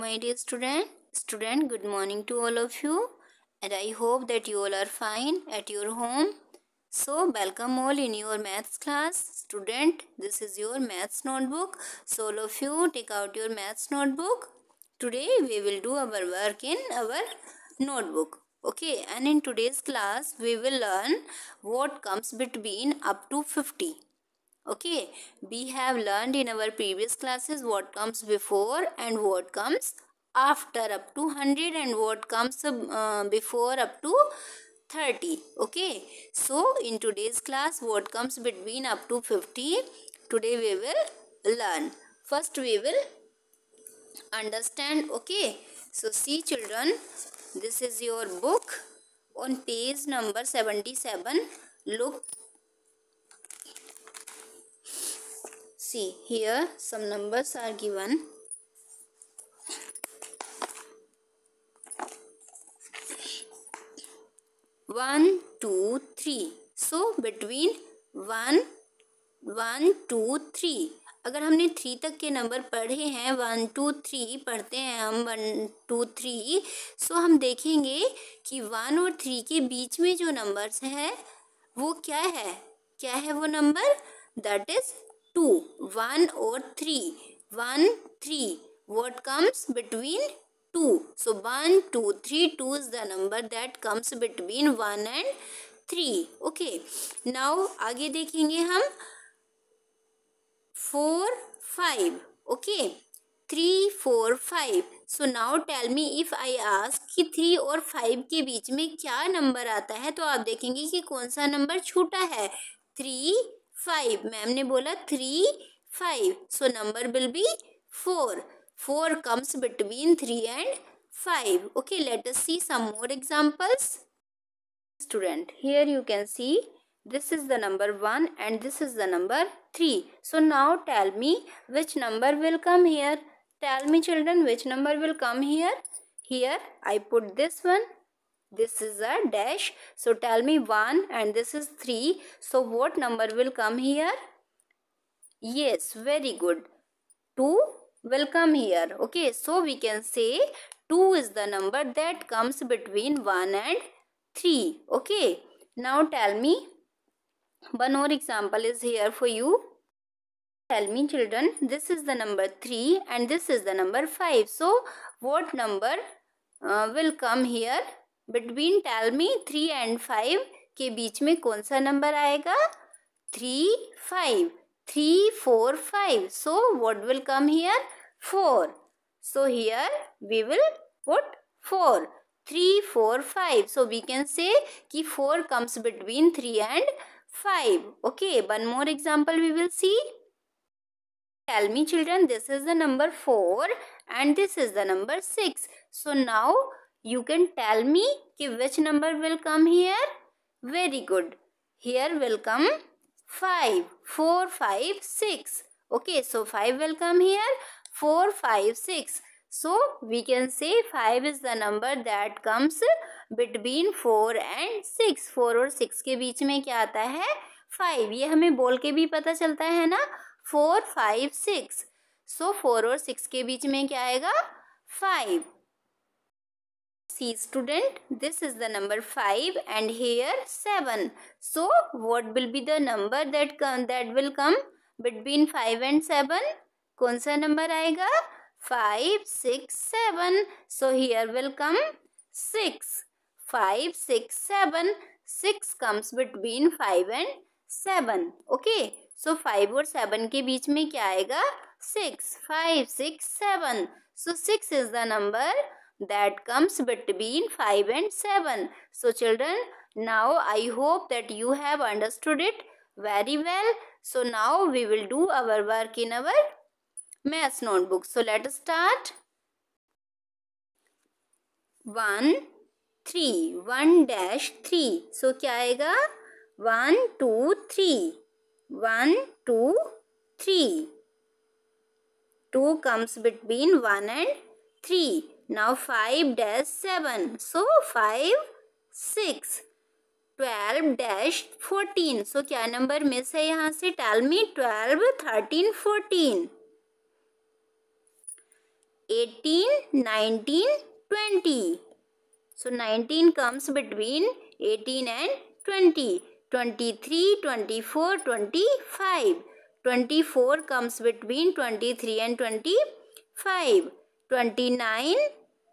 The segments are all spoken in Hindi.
my dear student student good morning to all of you and i hope that you all are fine at your home so welcome all in your maths class student this is your maths notebook so all of you take out your maths notebook today we will do our work in our notebook okay and in today's class we will learn what comes between up to 50 okay we have learned in our previous classes what comes before and what comes after up to 100 and what comes uh, before up to 30 okay so in today's class what comes between up to 50 today we will learn first we will understand okay so see children this is your book on page number 77 look see here some numbers are given one two three so between one one two three अगर हमने थ्री तक के नंबर पढ़े हैं वन टू थ्री पढ़ते हैं हम वन टू थ्री सो हम देखेंगे कि वन और थ्री के बीच में जो नंबर्स है वो क्या है क्या है वो number that is two one और three one three what comes between two so one two three two is the number that comes between one and three okay now आगे देखेंगे हम four five okay three four five so now tell me if I ask कि थ्री और फाइव के बीच में क्या नंबर आता है तो आप देखेंगे कि कौन सा नंबर छोटा है थ्री फाइव मैम ने बोला three five so number will be four four comes between three and five okay let us see some more examples student here you can see this is the number one and this is the number three so now tell me which number will come here tell me children which number will come here here I put this one this is a dash so tell me 1 and this is 3 so what number will come here yes very good 2 will come here okay so we can say 2 is the number that comes between 1 and 3 okay now tell me one more example is here for you tell me children this is the number 3 and this is the number 5 so what number uh, will come here between tell me three and five के बीच में कौन सा नंबर आएगा three five three four five so what will come here four so here we will put four three four five so we can say कि four comes between three and five okay one more example we will see tell me children this is the number four and this is the number six so now you can tell me कि which number will come here very good here will come five four five six okay so five will come here four five six so we can say five is the number that comes between four and six four और सिक्स के बीच में क्या आता है फाइव ये हमें बोल के भी पता चलता है ना four five six so four और सिक्स के बीच में क्या आएगा five See student, this is the number 5 and here 7. So what will be the number that come that will come between 5 and 7? कौन सा नंबर आएगा five six seven so here will come six five six seven six comes between five and seven okay so five और सेवन के बीच में क्या आएगा six five six seven so six is the number that comes between 5 and 7. So children, now I hope that you have understood it very well. So now we will do our work in our math notebook. So let us start. 1, 3, 1 dash 3. So क्या आएगा? 1, 2, 3. 1, 2, 3. 2 comes between 1 and 3. Now 5 dash 7. So 5, 6. 12 dash 14. So क्या number मिस है यहाँ से tell me 12, 13, 14. 18, 19, 20. So nineteen comes between eighteen and twenty. Twenty-three, twenty-four, twenty-five. Twenty-four comes between twenty-three and twenty-five. Twenty-nine,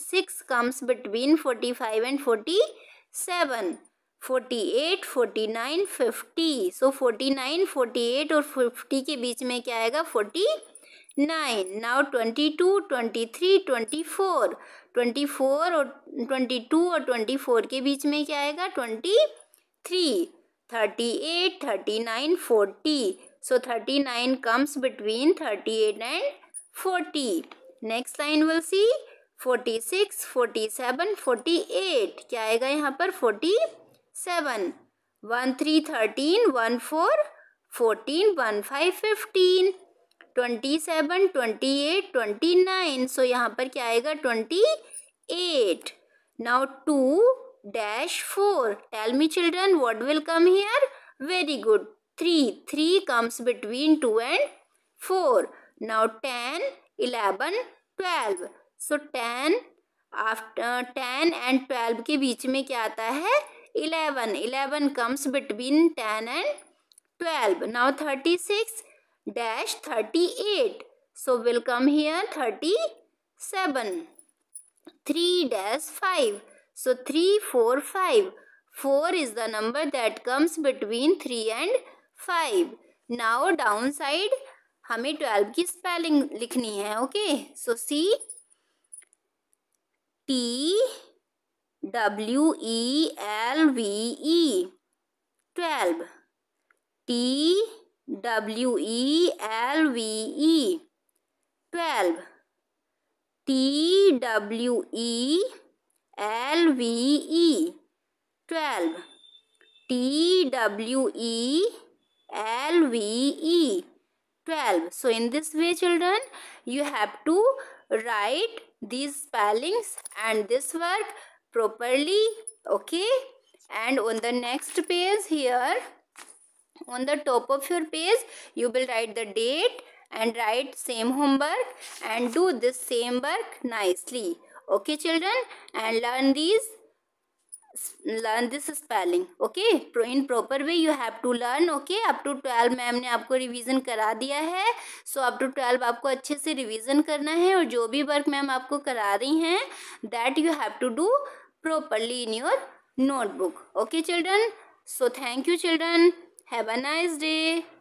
six comes between forty five and forty seven forty eight forty nine fifty so forty nine forty eight और फिफ्टी के बीच में क्या आएगा forty nine now twenty two twenty three twenty four twenty four और ट्वेंटी टू और ट्वेंटी फोर के बीच में क्या आएगा twenty three thirty eight thirty nine forty so thirty nine comes between thirty eight and forty next line will see forty six forty seven forty eight क्या आएगा यहाँ पर forty seven one three thirteen one four fourteen one five fifteen twenty seven twenty eight twenty nine so यहाँ पर क्या आएगा twenty eight now two dash four tell me children what will come here very good three three comes between two and four now ten eleven twelve so ten after ten and twelve के बीच में क्या आता है eleven eleven comes between ten and twelve now thirty six dash thirty eight so will come here thirty seven three dash five so three four five four is the number that comes between three and five now down side हमें ट्वेल्व की स्पेलिंग लिखनी है okay so see T W E L V E 12 T W E L V E 12 T W E L V E 12 T W E L V E 12 so in this way children you have to write these spellings and this work properly okay and on the next page here on the top of your page you will write the date and write same homework and do this same work nicely okay children and learn these learn this spelling okay in proper way you have to learn okay up to twelve ma'am ने आपको रिवीजन करा दिया है सो अप टू ट्वेल्व आपको अच्छे से रिवीजन करना है और जो भी वर्क मैम आपको करा रही हैं that you have to do properly in your notebook okay children so thank you children have a nice day